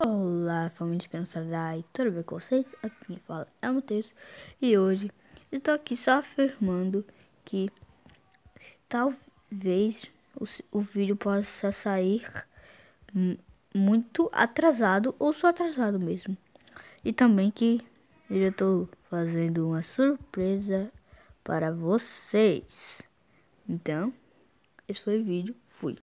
Olá, família de Esperança tudo bem com vocês? Aqui quem fala é o Matheus e hoje estou aqui só afirmando que talvez o, o vídeo possa sair muito atrasado ou só atrasado mesmo. E também que eu já estou fazendo uma surpresa para vocês. Então, esse foi o vídeo. Fui.